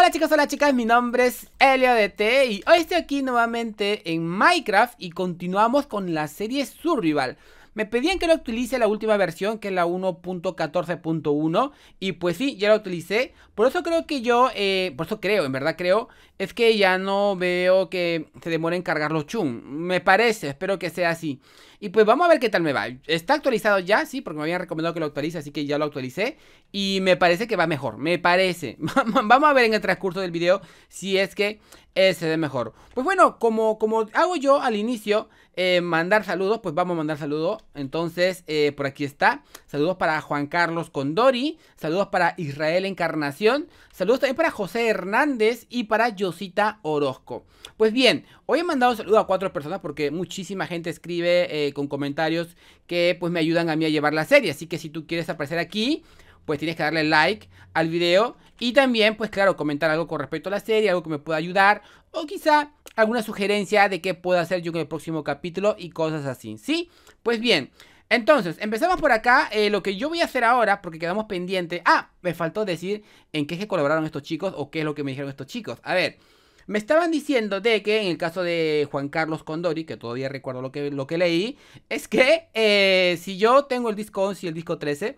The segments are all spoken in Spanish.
Hola chicos, hola chicas, mi nombre es Elio DT y hoy estoy aquí nuevamente en Minecraft y continuamos con la serie Survival. Me pedían que lo utilice la última versión, que es la 1.14.1. Y pues sí, ya la utilicé. Por eso creo que yo, eh, por eso creo, en verdad creo, es que ya no veo que se demore en cargarlo los chum. Me parece, espero que sea así. Y pues vamos a ver qué tal me va. Está actualizado ya, sí, porque me habían recomendado que lo actualice, así que ya lo actualicé. Y me parece que va mejor, me parece. vamos a ver en el transcurso del video si es que eh, se ve mejor. Pues bueno, como, como hago yo al inicio, eh, mandar saludos, pues vamos a mandar saludos. Entonces, eh, por aquí está. Saludos para Juan Carlos Condori. Saludos para Israel Encarnación. Saludos también para José Hernández y para Yosita Orozco. Pues bien, hoy he mandado saludos a cuatro personas porque muchísima gente escribe eh, con comentarios que pues me ayudan a mí a llevar la serie. Así que si tú quieres aparecer aquí, pues tienes que darle like al video y también, pues claro, comentar algo con respecto a la serie, algo que me pueda ayudar o quizá alguna sugerencia de qué puedo hacer yo en el próximo capítulo y cosas así, ¿sí? Pues bien, entonces, empezamos por acá. Eh, lo que yo voy a hacer ahora, porque quedamos pendientes. Ah, me faltó decir en qué es que colaboraron estos chicos o qué es lo que me dijeron estos chicos. A ver, me estaban diciendo de que en el caso de Juan Carlos Condori, que todavía recuerdo lo que, lo que leí, es que eh, si yo tengo el disco 11 y el disco 13,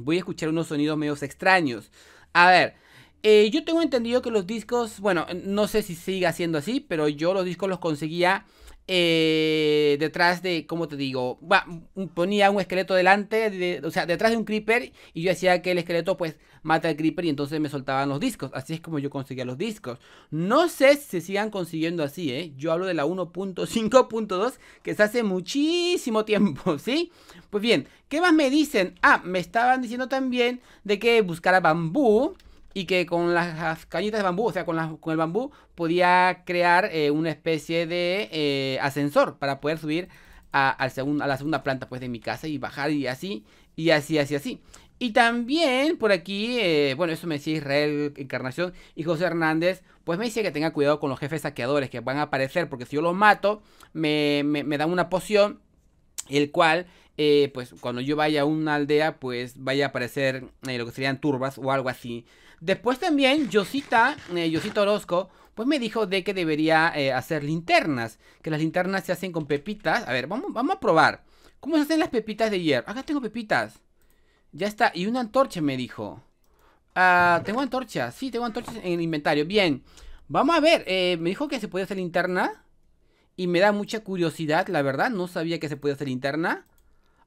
voy a escuchar unos sonidos medios extraños. A ver, eh, yo tengo entendido que los discos, bueno, no sé si siga siendo así, pero yo los discos los conseguía eh, detrás de, ¿cómo te digo? ponía un esqueleto delante, o sea, detrás de un creeper y yo hacía que el esqueleto pues mata al creeper y entonces me soltaban los discos. Así es como yo conseguía los discos. No sé si se sigan consiguiendo así, ¿eh? Yo hablo de la 1.5.2 que es hace muchísimo tiempo, ¿sí? Pues bien, ¿qué más me dicen? Ah, me estaban diciendo también de que buscara bambú y que con las cañitas de bambú, o sea, con, con el bambú, podía crear eh, una especie de eh, ascensor para poder subir a, la segunda planta pues, de mi casa y bajar y así, y así, así, así. Y también por aquí, eh, bueno, eso me decía Israel Encarnación y José Hernández, pues me decía que tenga cuidado con los jefes saqueadores que van a aparecer, porque si yo los mato, me, dan una poción, el cual pues cuando yo vaya a una aldea, pues vaya a aparecer lo que serían turbas o algo así Después también Yosita, eh, Yosita Orozco, pues me dijo de que debería eh, hacer linternas, que las linternas se hacen con pepitas. A ver, vamos, vamos a probar. ¿Cómo se hacen las pepitas de hierro? Acá tengo pepitas. Ya está, y una antorcha me dijo. Ah, tengo antorcha, sí, tengo antorchas en el inventario. Bien, vamos a ver, eh, me dijo que se puede hacer linterna. Y me da mucha curiosidad, la verdad, no sabía que se podía hacer linterna.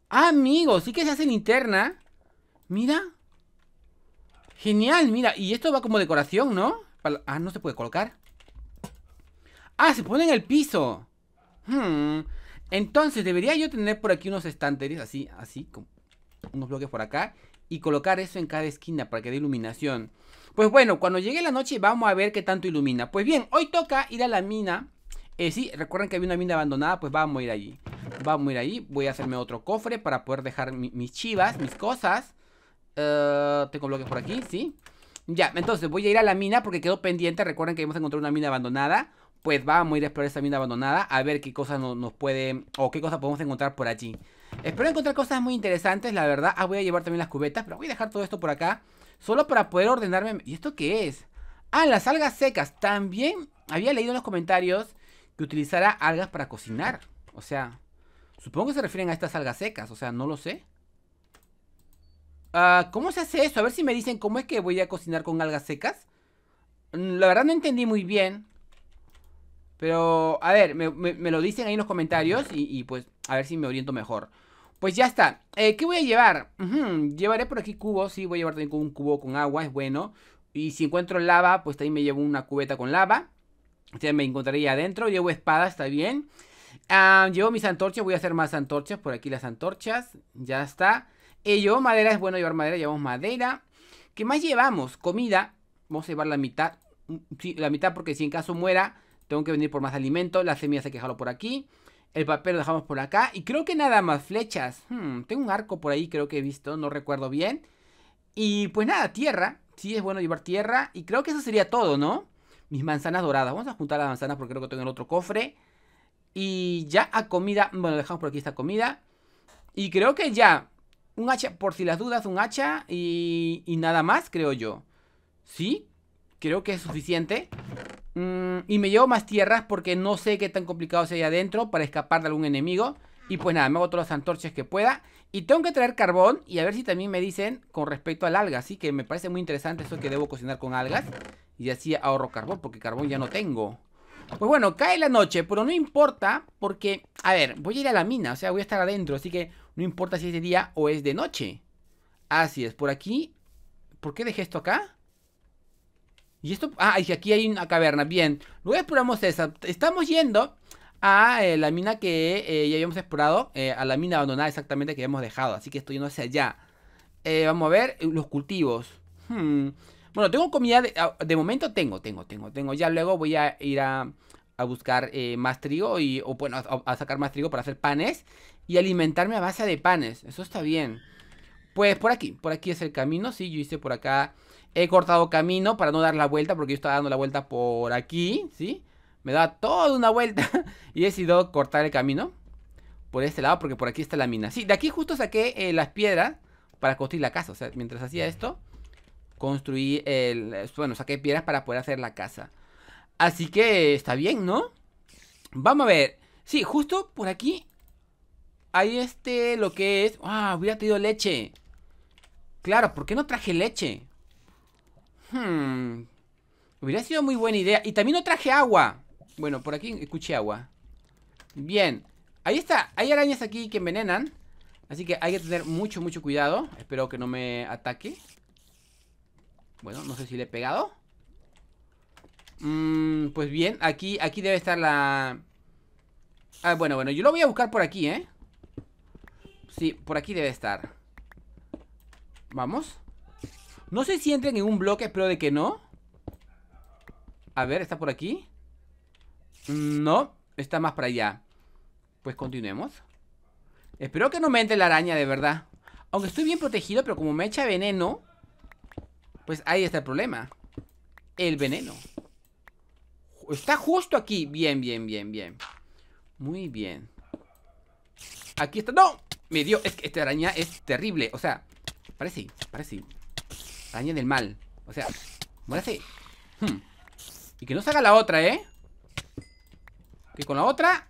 Ah, amigo, sí que se hace linterna. Mira, Genial, mira, y esto va como decoración, ¿no? Ah, no se puede colocar Ah, se pone en el piso hmm. Entonces, debería yo tener por aquí unos estanteres Así, así, como unos bloques por acá Y colocar eso en cada esquina para que dé iluminación Pues bueno, cuando llegue la noche vamos a ver qué tanto ilumina Pues bien, hoy toca ir a la mina eh, sí, recuerden que había una mina abandonada, pues vamos a ir allí Vamos a ir allí, voy a hacerme otro cofre para poder dejar mis chivas, mis cosas eh, tengo bloques por aquí, sí. Ya, entonces voy a ir a la mina porque quedó pendiente. Recuerden que hemos encontrado una mina abandonada. Pues vamos a ir a explorar esa mina abandonada a ver qué cosas nos pueden o qué cosas podemos encontrar por allí. Espero encontrar cosas muy interesantes, la verdad. Ah, voy a llevar también las cubetas, pero voy a dejar todo esto por acá. Solo para poder ordenarme. ¿Y esto qué es? Ah, las algas secas. También había leído en los comentarios que utilizara algas para cocinar. O sea, supongo que se refieren a estas algas secas. O sea, no lo sé. Ah, ¿Cómo se hace eso? A ver si me dicen cómo es que voy a cocinar con algas secas. Mm, la verdad no entendí muy bien. Pero, a ver, me, lo dicen ahí en los comentarios y, pues a ver si me oriento mejor. Pues ya está. Eh, ¿Qué voy a llevar? Llevaré por aquí cubos, sí, voy a llevar también un cubo con agua, es bueno. Y si encuentro lava, pues ahí me llevo una cubeta con lava. O sea, me encontraría adentro. Llevo espada, está bien. Ah, llevo mis antorchas, voy a hacer más antorchas, por aquí las antorchas. Ya está. Eh, madera, es bueno llevar madera, llevamos madera. ¿Qué más llevamos? Comida. Vamos a llevar la mitad. Mm, sí, la mitad porque si en caso muera, tengo que venir por más alimento. La semillas se que por aquí. El papel lo dejamos por acá. Y creo que nada más, flechas. Hmm, tengo un arco por ahí, creo que he visto, no recuerdo bien. Y pues nada, tierra. Sí, es bueno llevar tierra. Y creo que eso sería todo, ¿no? Mis manzanas doradas. Vamos a juntar las manzanas porque creo que tengo el otro cofre. Y ya a comida. Bueno, dejamos por aquí esta comida. Y creo que ya. Un hacha, por si las dudas, un hacha y, y nada más, creo yo. ¿Sí? Creo que es suficiente. Mm, y me llevo más tierras porque no sé qué tan complicado sea ahí adentro para escapar de algún enemigo. Y pues nada, me hago todas las antorchas que pueda. Y tengo que traer carbón y a ver si también me dicen con respecto al alga. Así que me parece muy interesante eso que debo cocinar con algas. Y así ahorro carbón porque carbón ya no tengo. Pues bueno, cae la noche, pero no importa porque, a ver, voy a ir a la mina, o sea, voy a estar adentro. Así que no importa si es de día o es de noche. Así es, por aquí. ¿Por qué dejé esto acá? Y esto... Ah, y aquí hay una caverna. Bien. Luego exploramos esa. Estamos yendo a eh, la mina que eh, ya habíamos explorado. Eh, a la mina abandonada exactamente que habíamos dejado. Así que estoy yendo hacia allá. vamos a ver los cultivos. Hmm. Bueno, tengo comida... Ah, de, momento tengo, tengo, tengo, tengo. Ya luego voy a ir a, buscar más trigo y... O bueno, a, a sacar más trigo para hacer panes y alimentarme a base de panes. Eso está bien. Pues por aquí, por aquí es el camino. Sí, yo hice por acá. He cortado camino para no dar la vuelta porque yo estaba dando la vuelta por aquí, ¿sí? Me da toda una vuelta y he decidido cortar el camino por este lado porque por aquí está la mina. Sí, de aquí justo saqué eh, las piedras para construir la casa. O sea, mientras hacía esto, construí el... Bueno, saqué piedras para poder hacer la casa. Así que está bien, ¿no? Vamos a ver. Sí, justo por aquí Ahí este lo que es. Ah, hubiera tenido leche. Claro, ¿por qué no traje leche? Hmm. Hubiera sido muy buena idea. Y también no traje agua. Bueno, por aquí escuché agua. Bien. Ahí está. Hay arañas aquí que envenenan. Así que hay que tener mucho, mucho cuidado. Espero que no me ataque. Bueno, no sé si le he pegado. Mm, pues bien, aquí, aquí debe estar la... Ah, bueno, bueno, yo lo voy a buscar por aquí, ¿eh? Sí, por aquí debe estar Vamos No sé si en un bloque, espero de que no A ver, ¿está por aquí? Mm, no, está más para allá Pues continuemos Espero que no me entre la araña, de verdad Aunque estoy bien protegido, pero como me echa veneno Pues ahí está el problema El veneno Está justo aquí Bien, bien, bien, bien Muy bien Aquí está, ¡no! Me dio... Es que esta araña es terrible. O sea, parece, parece. Araña del mal. O sea, muérase. Hmm. Y que no salga la otra, ¿eh? Que con la otra...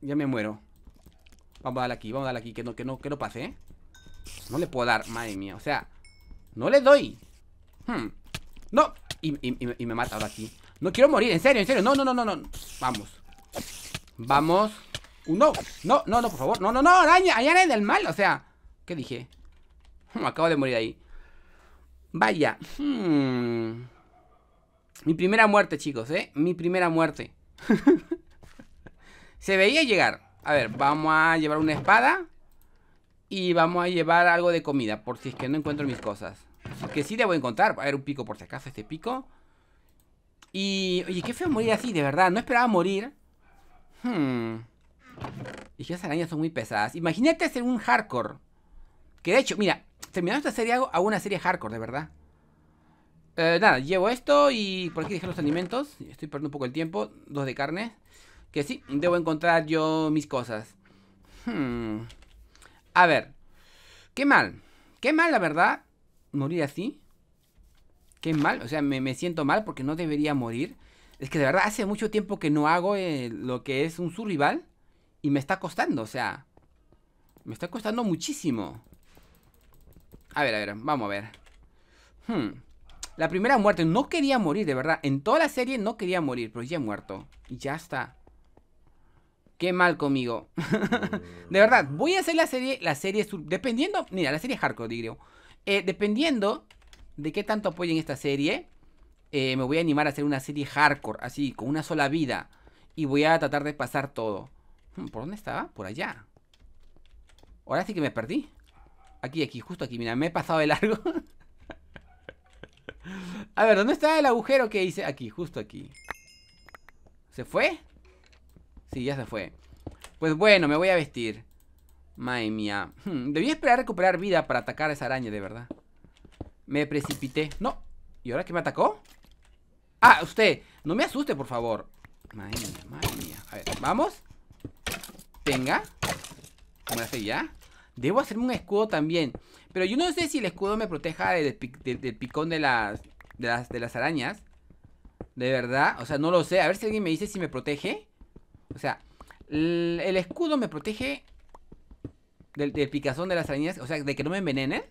Ya me muero. Vamos a darle aquí, vamos a darle aquí. Que no, que no, que no pase, ¿eh? No le puedo dar, madre mía. O sea, no le doy. Hmm. No. y me mata ahora aquí. No quiero morir, en serio, en serio. No, no, no, no, no. Vamos. Vamos. Uh, no, no, no, no, por favor No, no, no, araña, araña del mal, o sea ¿Qué dije? acabo de morir ahí Vaya hmm. Mi primera muerte, chicos, ¿eh? Mi primera muerte Se veía llegar A ver, vamos a llevar una espada Y vamos a llevar algo de comida Por si es que no encuentro mis cosas Que sí debo encontrar A ver, un pico por si acaso, este pico Y... Oye, qué feo morir así, de verdad No esperaba morir Hmm y esas arañas son muy pesadas. Imagínate hacer un hardcore. Que de hecho, mira, terminando esta serie hago, una serie hardcore, de verdad. Eh, nada, llevo esto y por aquí dejé los alimentos. Estoy perdiendo un poco el tiempo. Dos de carne. Que sí, debo encontrar yo mis cosas. Hmm. A ver. Qué mal. Qué mal, la verdad. Morir así. Qué mal. O sea, me, siento mal porque no debería morir. Es que de verdad hace mucho tiempo que no hago eh, lo que es un survival. Y me está costando, o sea. Me está costando muchísimo. A ver, a ver, vamos a ver. Hmm. La primera muerte, no quería morir, de verdad. En toda la serie no quería morir, pero ya he muerto. Y ya está. Qué mal conmigo. de verdad, voy a hacer la serie, la serie, dependiendo, mira, la serie hardcore, digo. Eh, dependiendo de qué tanto apoyen esta serie, eh, me voy a animar a hacer una serie hardcore, así, con una sola vida. Y voy a tratar de pasar todo. Mm, ¿Por dónde estaba? Por allá. Ahora sí que me perdí. Aquí, aquí, justo aquí. Mira, me he pasado de largo. A ver, ¿dónde está el agujero que hice? Aquí, justo aquí. ¿Se fue? Sí, ya se fue. Pues bueno, me voy a vestir. Madre mía. Hmm, debí esperar recuperar vida para atacar a esa araña, de verdad. Me precipité. No. ¿Y ahora qué me atacó? Ah, usted. No me asuste, por favor. Madre mía, madre mía. A ver, ¿vamos? venga Como la ya. Debo hacerme un escudo también. Pero yo no sé si el escudo me proteja del, picón de las, de las, arañas. De verdad, o sea, no lo sé. A ver si alguien me dice si me protege. O sea, el, escudo me protege del, picazón de las arañas. O sea, de que no me envenenen.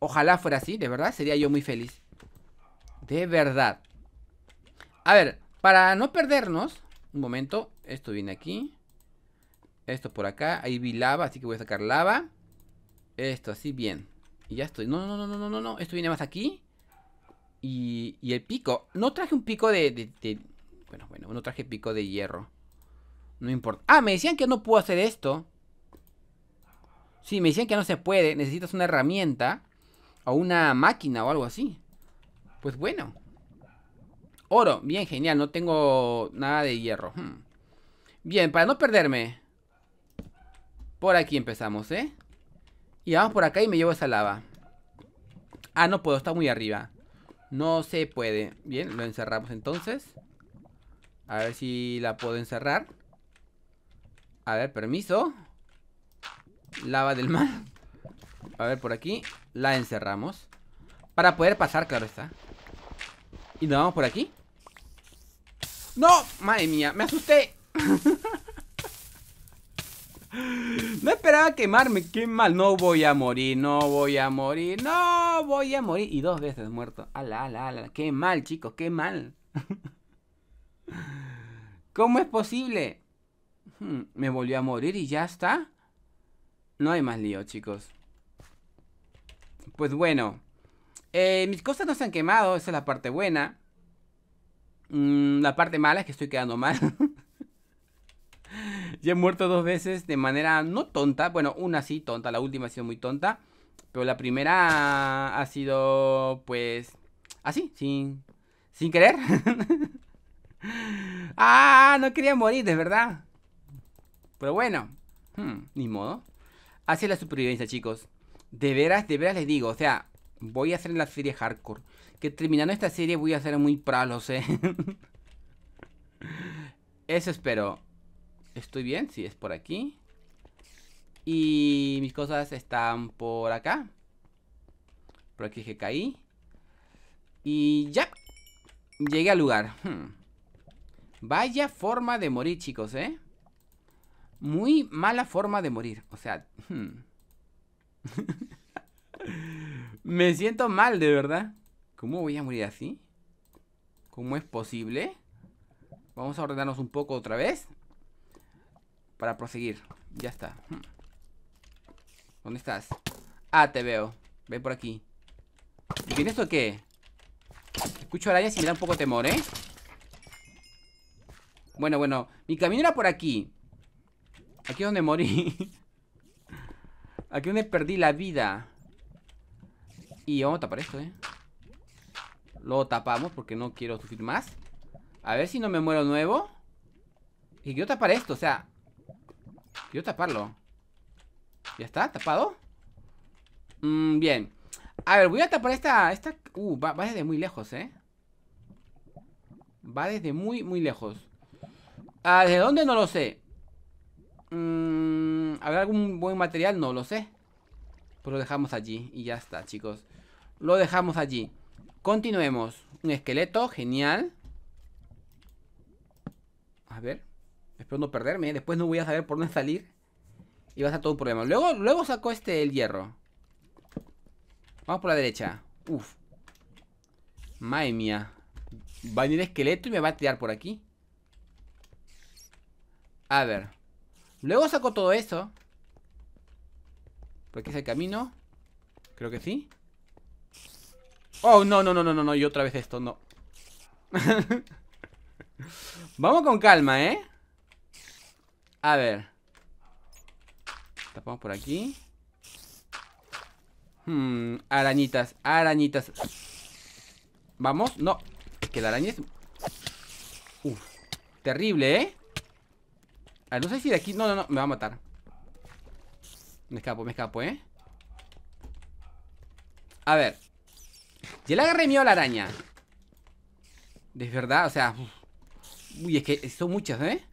Ojalá fuera así, de verdad. Sería yo muy feliz. De verdad. A ver, para no perdernos. Un momento, esto viene aquí. Esto por acá. Ahí vi lava, así que voy a sacar lava. Esto, así, bien. Y ya estoy. No, no, no, no, no, no, no. Esto viene más aquí. Y, y el pico. No traje un pico de, Bueno, bueno, no traje pico de hierro. No importa. Ah, me decían que no puedo hacer esto. Sí, me decían que no se puede. Necesitas una herramienta. O una máquina o algo así. Pues bueno. Oro. Bien, genial. No tengo nada de hierro. Hmm. Bien, para no perderme. Por aquí empezamos, ¿eh? Y vamos por acá y me llevo esa lava. Ah, no puedo, está muy arriba. No se puede. Bien, lo encerramos entonces. A ver si la puedo encerrar. A ver, permiso. Lava del mar. A ver, por aquí. La encerramos. Para poder pasar, claro está. Y nos vamos por aquí. ¡No! Madre mía, me asusté. No esperaba quemarme, qué mal. No voy a morir, no voy a morir, no voy a morir. Y dos veces muerto. Ala, ala, ala. Qué mal, chicos, qué mal. ¿Cómo es posible? Hmm, me volvió a morir y ya está. No hay más lío, chicos. Pues bueno. Eh, mis cosas no se han quemado, esa es la parte buena. Mm, la parte mala es que estoy quedando mal. ya he muerto dos veces de manera no tonta. Bueno, una sí tonta, la última ha sido muy tonta. Pero la primera ha sido, pues, así, sin, sin querer. ah, no quería morir, de verdad. Pero bueno, hmm, ni modo. Así la supervivencia, chicos. De veras, de veras les digo, o sea, voy a hacer la serie hardcore. Que terminando esta serie voy a hacer muy pralos, eh. Eso espero. Estoy bien, si es por aquí. Y mis cosas están por acá. Por aquí que caí. Y ya. Llegué al lugar. Hmm. Vaya forma de morir, chicos, ¿eh? Muy mala forma de morir. O sea... Hmm. Me siento mal, de verdad. ¿Cómo voy a morir así? ¿Cómo es posible? Vamos a ordenarnos un poco otra vez para proseguir. Ya está. ¿Dónde estás? Ah, te veo. Ve por aquí. ¿Tienes o qué? Escucho arañas y me da un poco temor, ¿eh? Bueno, bueno. Mi camino era por aquí. Aquí es donde morí. Aquí es donde perdí la vida. Y vamos a tapar esto, ¿eh? Lo tapamos porque no quiero sufrir más. A ver si no me muero nuevo. Y quiero tapar esto, o sea... Yo taparlo ¿Ya está? ¿Tapado? Mm, bien A ver, voy a tapar esta... esta... Uh, va, desde muy lejos, ¿eh? Va desde muy, muy lejos ¿De ah, ¿desde dónde? No lo sé mm, ¿Habrá algún buen material? No lo sé Pues lo dejamos allí Y ya está, chicos Lo dejamos allí Continuemos Un esqueleto, genial A ver Espero no perderme. ¿eh? Después no voy a saber por dónde salir. Y va a ser todo un problema. Luego, luego sacó este el hierro. Vamos por la derecha. Uf. Madre mía. Va a venir esqueleto y me va a tirar por aquí. A ver. Luego saco todo eso. aquí es el camino. Creo que sí. Oh, no, no, no, no, no, no. Y otra vez esto, no. Vamos con calma, ¿eh? A ver. Tapamos por aquí. Hmm, arañitas, arañitas. Vamos, no. Es que la araña es... Uf, terrible, ¿eh? A ver, no sé si de aquí... No, no, no, me va a matar. Me escapo, me escapo, ¿eh? A ver. Ya le agarré mío a la araña. De verdad, o sea... Uy, es que son muchas, ¿eh?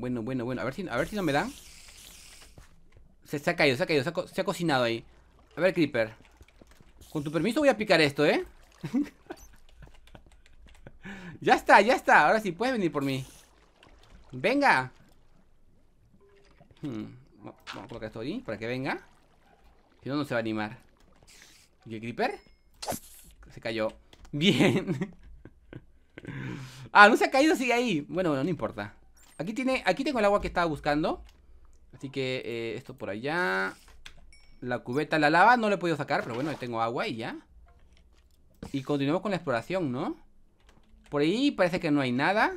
Bueno, bueno, bueno. A ver si, a ver si no me dan. Se, ha caído, se ha caído. Se ha, cocinado ahí. A ver, Creeper. Con tu permiso voy a picar esto, ¿eh? ya está, ya está. Ahora sí, puedes venir por mí. Venga. Hmm, vamos a colocar esto ahí para que venga. Si no, no se va a animar. ¿Y el Creeper? Se cayó. Bien. ah, no se ha caído, sigue ahí. Bueno, bueno, no importa. Aquí, tiene, aquí tengo el agua que estaba buscando. Así que eh, esto por allá. La cubeta, la lava, no le he podido sacar, pero bueno, tengo agua y ya. Y continuamos con la exploración, ¿no? Por ahí parece que no hay nada.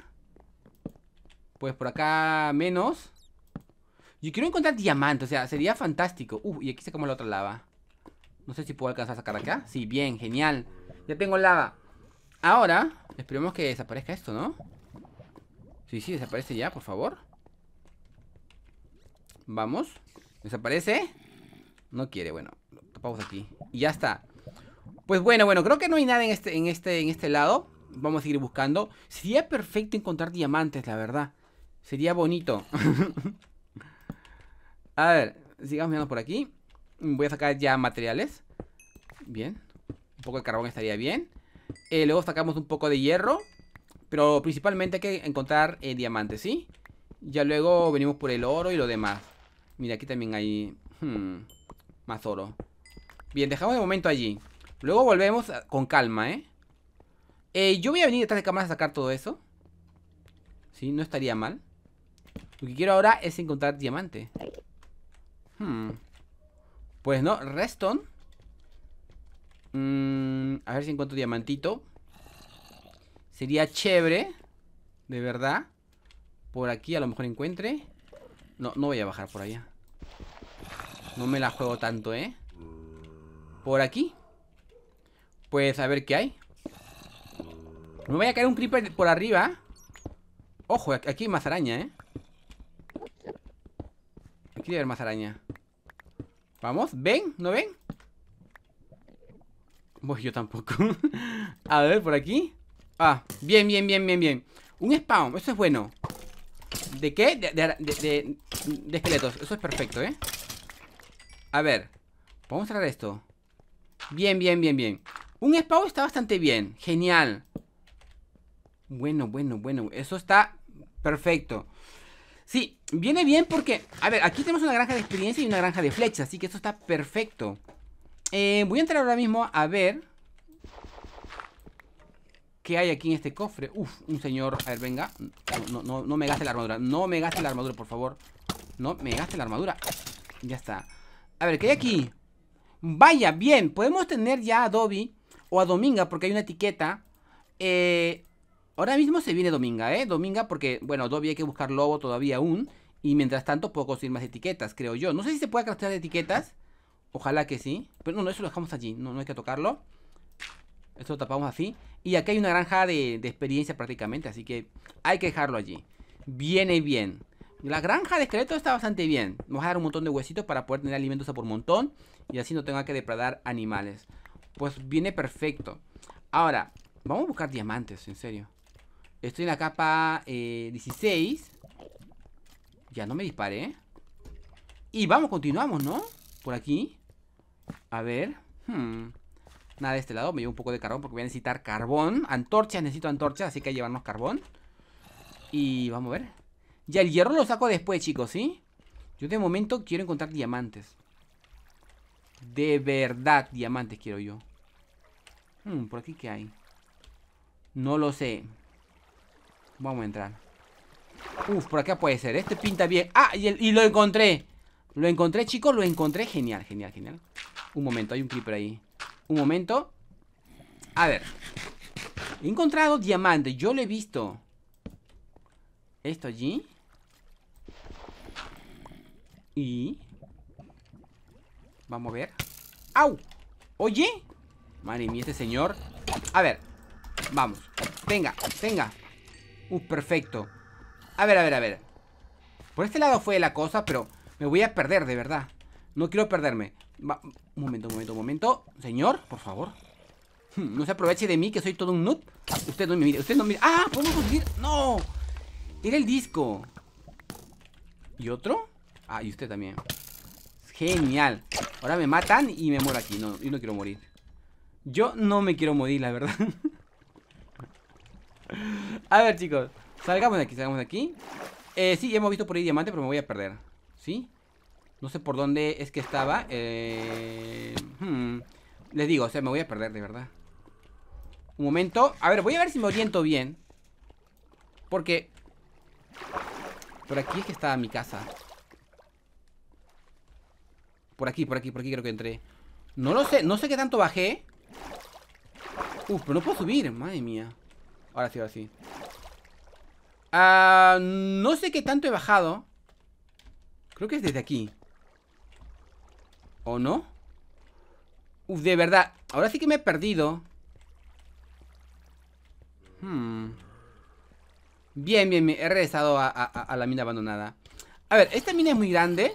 Pues por acá menos. Yo quiero encontrar diamante, o sea, sería fantástico. Uh, y aquí se como la otra lava. No sé si puedo alcanzar a sacar acá. Sí, bien, genial. Ya tengo lava. Ahora, esperemos que desaparezca esto, ¿no? Sí, sí, desaparece ya, por favor Vamos ¿Desaparece? No quiere, bueno Lo tapamos aquí Y ya está Pues bueno, bueno, creo que no hay nada en este, en este, en este lado Vamos a seguir buscando Sería perfecto encontrar diamantes, la verdad Sería bonito A ver, sigamos mirando por aquí Voy a sacar ya materiales Bien Un poco de carbón estaría bien eh, Luego sacamos un poco de hierro pero principalmente hay que encontrar eh, diamantes, ¿sí? Ya luego venimos por el oro y lo demás. Mira, aquí también hay... Hmm, más oro. Bien, dejamos de momento allí. Luego volvemos con calma, ¿eh? ¿eh? Yo voy a venir detrás de cámara a sacar todo eso. Sí, no estaría mal. Lo que quiero ahora es encontrar diamante. Hmm. Pues no, Reston. Mm, a ver si encuentro diamantito. Sería chévere, de verdad. Por aquí a lo mejor encuentre. No, no voy a bajar por allá. No me la juego tanto, ¿eh? Por aquí. Pues a ver qué hay. No voy a caer un creeper por arriba. Ojo, aquí hay más araña, ¿eh? Aquí debe haber más araña. Vamos, ¿ven? ¿No ven? Pues yo tampoco. a ver, por aquí bien, bien, bien, bien, bien Un spawn, eso es bueno ¿De qué? De, esqueletos, eso es perfecto, ¿eh? A ver Vamos a traer esto Bien, bien, bien, bien Un spawn está bastante bien, genial Bueno, bueno, bueno Eso está perfecto Sí, viene bien porque A ver, aquí tenemos una granja de experiencia y una granja de flechas Así que eso está perfecto eh, Voy a entrar ahora mismo a ver ¿Qué hay aquí en este cofre? Uf, un señor... A ver, venga. No, no, no me gaste la armadura. No me gaste la armadura, por favor. No me gaste la armadura. Ya está. A ver, ¿qué hay aquí? Vaya, bien. Podemos tener ya a Dobby o a Dominga porque hay una etiqueta. Eh, ahora mismo se viene Dominga, ¿eh? Dominga porque, bueno, Dobby hay que buscar lobo todavía aún. Y mientras tanto puedo conseguir más etiquetas, creo yo. No sé si se puede craftear etiquetas. Ojalá que sí. Pero no, no, eso lo dejamos allí. No, no hay que tocarlo. Esto lo tapamos así. Y aquí hay una granja de, de experiencia prácticamente, así que hay que dejarlo allí. Viene bien. La granja de esqueleto está bastante bien. vamos a dar un montón de huesitos para poder tener alimentos a por montón. Y así no tenga que depredar animales. Pues viene perfecto. Ahora, vamos a buscar diamantes, en serio. Estoy en la capa 16. Eh, ya no me disparé. Y vamos, continuamos, ¿no? Por aquí. A ver. Hmm. Nada de este lado, me llevo un poco de carbón porque voy a necesitar carbón. Antorchas, necesito antorchas, así que hay que llevarnos carbón. Y vamos a ver. Ya el hierro lo saco después, chicos, ¿sí? Yo de momento quiero encontrar diamantes. De verdad, diamantes quiero yo. Hmm, ¿por aquí qué hay? No lo sé. Vamos a entrar. Uf, por acá puede ser. Este pinta bien. ¡Ah! Y, y lo encontré. Lo encontré, chicos. Lo encontré. Genial, genial, genial. Un momento, hay un creeper ahí. Un momento. A ver. He encontrado diamante. Yo lo he visto. Esto allí. Y... Vamos a ver. ¡Au! ¿Oye? Madre mía, este señor. A ver. Vamos. Venga, venga. Uh, perfecto. A ver, a ver, a ver. Por este lado fue la cosa, pero me voy a perder, de verdad. No quiero perderme un momento, un momento, un momento. Señor, por favor. Hmm, no se aproveche de mí, que soy todo un noob. Usted no me mire, usted no me mire. ¡Ah! ¡Podemos conseguir! ¡No! Era el disco. ¿Y otro? Ah, y usted también. Genial. Ahora me matan y me muero aquí. No, yo no quiero morir. Yo no me quiero morir, la verdad. a ver, chicos. Salgamos de aquí, salgamos de aquí. Eh, sí, hemos visto por ahí diamante, pero me voy a perder. ¿Sí? No sé por dónde es que estaba. Eh, hmm, Les digo, o sea, me voy a perder, de verdad. Un momento. A ver, voy a ver si me oriento bien. Porque... Por aquí es que estaba mi casa. Por aquí, por aquí, por aquí creo que entré. No lo sé, no sé qué tanto bajé. Uf, uh, pero no puedo subir, madre mía. Ahora sí, ahora sí. Ah, no sé qué tanto he bajado. Creo que es desde aquí. ¿O no? Uf, de verdad Ahora sí que me he perdido hmm. Bien, bien, me He regresado a, a, la mina abandonada A ver, esta mina es muy grande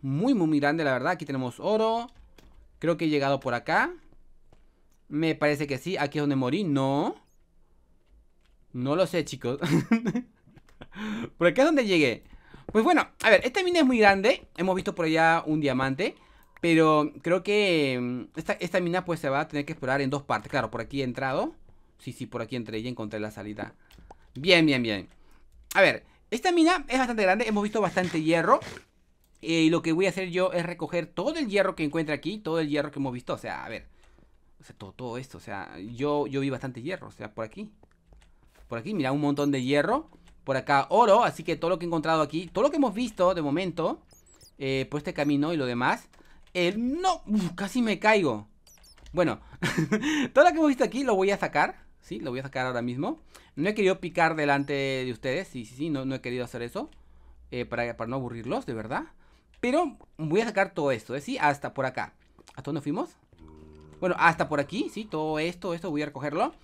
Muy, muy, muy grande, la verdad Aquí tenemos oro Creo que he llegado por acá Me parece que sí Aquí es donde morí No No lo sé, chicos Por acá es donde llegué Pues bueno, a ver Esta mina es muy grande Hemos visto por allá un diamante pero creo que mm, esta, mina pues se va a tener que explorar en dos partes. Claro, por aquí he entrado. Sí, sí, por aquí entré y encontré la salida. Bien, bien, bien. A ver, esta mina es bastante grande. Hemos visto bastante hierro. Eh, y lo que voy a hacer yo es recoger todo el hierro que encuentre aquí. Todo el hierro que hemos visto. O sea, a ver. O sea, todo, todo esto. O sea, yo, yo vi bastante hierro. O sea, por aquí. Por aquí, mira, un montón de hierro. Por acá, oro. Así que todo lo que he encontrado aquí. Todo lo que hemos visto de momento. Eh, por este camino y lo demás ¡No! casi me caigo. Bueno, todo lo que hemos visto aquí lo voy a sacar. Sí, lo voy a sacar ahora mismo. No he querido picar delante de ustedes. Sí, sí, sí, no, no he querido hacer eso. Eh, para, para, no aburrirlos, de verdad. Pero voy a sacar todo esto, es ¿eh? decir, hasta por acá. ¿Hasta dónde fuimos? Bueno, hasta por aquí, sí, todo esto, esto voy a recogerlo.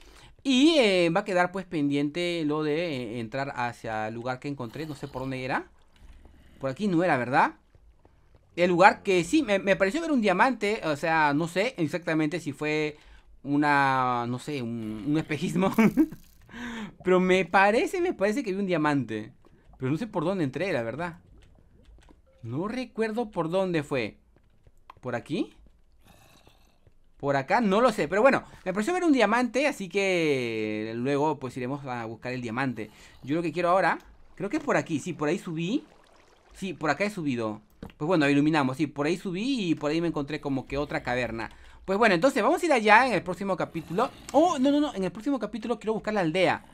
Y eh, va a quedar pues pendiente lo de entrar hacia el lugar que encontré. No sé por dónde era. Por aquí no era, ¿verdad? el lugar que sí, me, pareció ver un diamante, o sea, no sé exactamente si fue una, no sé, un, un espejismo. Pero me parece, me parece que vi un diamante. Pero no sé por dónde entré, la verdad. No recuerdo por dónde fue. ¿Por aquí? ¿Por acá? No lo sé. Pero bueno, me pareció ver un diamante, así que luego pues iremos a buscar el diamante. Yo lo que quiero ahora, creo que es por aquí. Sí, por ahí subí. Sí, por acá he subido. Pues bueno, iluminamos, y por ahí subí y por ahí me encontré como que otra caverna. Pues bueno, entonces vamos a ir allá en el próximo capítulo. Oh, no, no, no, en el próximo capítulo quiero buscar la aldea.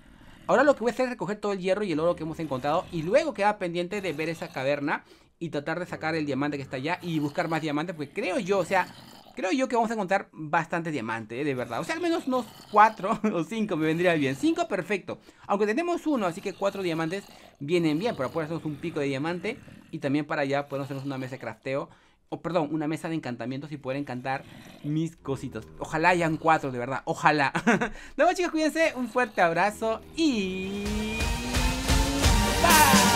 Ahora lo que voy a hacer es recoger todo el hierro y el oro que hemos encontrado y luego queda pendiente de ver esa caverna y tratar de sacar el diamante que está allá y buscar más diamantes, porque creo yo, o sea, creo yo que vamos a encontrar bastante diamante, ¿eh? de verdad. O sea, al menos unos cuatro o cinco me vendría bien. cinco perfecto. Aunque tenemos uno, así que cuatro diamantes vienen bien para poder hacernos un pico de diamante. Y también para allá podemos hacernos una mesa de crafteo. O perdón, una mesa de encantamientos y poder encantar mis cositos Ojalá hayan cuatro, de verdad. Ojalá. vemos chicos, cuídense. Un fuerte abrazo y... ¡Bye!